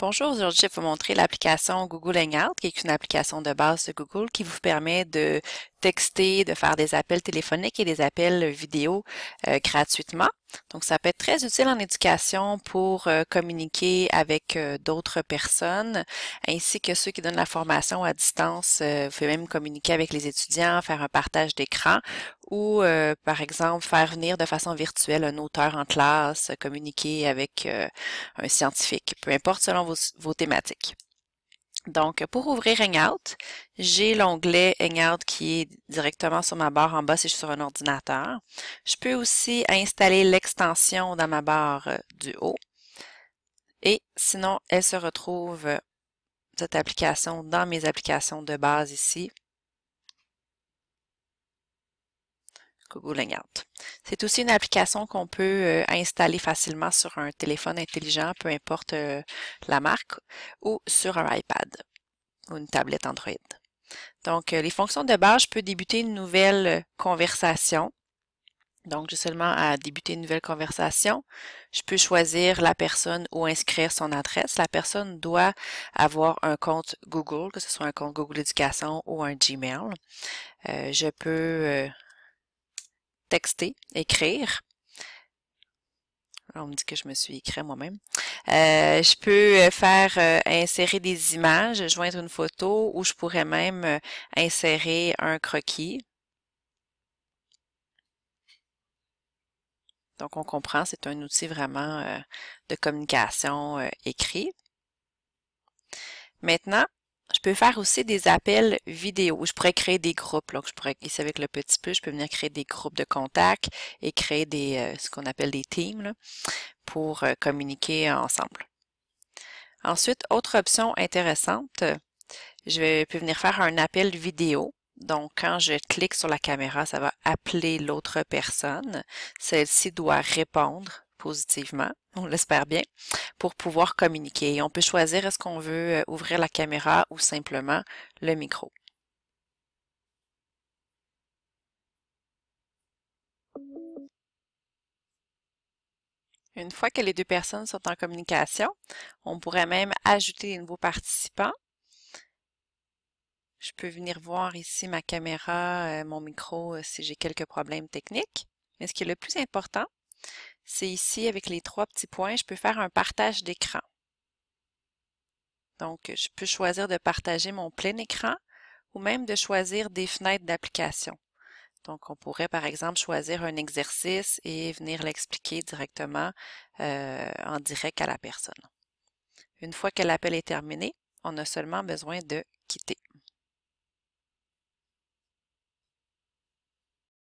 Bonjour, aujourd'hui je vais vous montrer l'application Google Hangout, qui est une application de base de Google qui vous permet de texter, de faire des appels téléphoniques et des appels vidéo euh, gratuitement. Donc, ça peut être très utile en éducation pour euh, communiquer avec euh, d'autres personnes, ainsi que ceux qui donnent la formation à distance. vous pouvez même communiquer avec les étudiants, faire un partage d'écran ou, par exemple, faire venir de façon virtuelle un auteur en classe, communiquer avec un scientifique, peu importe selon vos thématiques. Donc, pour ouvrir Hangout, j'ai l'onglet Hangout qui est directement sur ma barre en bas si je suis sur un ordinateur. Je peux aussi installer l'extension dans ma barre euh, du haut. Et sinon, elle se retrouve, euh, cette application, dans mes applications de base ici. Google Hangout. C'est aussi une application qu'on peut euh, installer facilement sur un téléphone intelligent, peu importe euh, la marque, ou sur un iPad ou une tablette Android. Donc, euh, les fonctions de base, je peux débuter une nouvelle conversation. Donc, j'ai seulement à débuter une nouvelle conversation. Je peux choisir la personne ou inscrire son adresse. La personne doit avoir un compte Google, que ce soit un compte Google Éducation ou un Gmail. je peux texter, écrire. On me dit que je me suis écrit moi-même. Euh, je peux euh, faire euh, insérer des images, joindre une photo ou je pourrais même insérer un croquis. Donc, on comprend, c'est un outil vraiment de communication écrit. Maintenant, faire aussi des appels vidéo. Je pourrais créer des groupes. ici avec le petit peu, je peux venir créer des groupes de contacts et créer des, euh, ce qu'on appelle des teams pour euh, communiquer ensemble. Ensuite, autre option intéressante, je vais peux venir faire un appel vidéo. Donc, quand je clique sur la caméra, ça va appeler l'autre personne. Celle-ci doit répondre positivement, on l'espère bien, pour pouvoir communiquer. On peut choisir est-ce qu'on veut euh, ouvrir la caméra ou simplement le micro. Une fois que les deux personnes sont en communication, on pourrait même ajouter des nouveaux participants. Je peux venir voir ici ma caméra, euh, mon micro, euh, si j'ai quelques problèmes techniques. Mais ce qui est le plus important, c'est ici avec les trois petits points, je peux faire un partage d'écran. Donc, je peux choisir de partager mon plein écran ou même de choisir des fenêtres d'application. Donc, on pourrait par exemple choisir un exercice et venir l'expliquer directement euh, en direct à la personne. Une fois que l'appel est terminé, on a seulement besoin de quitter.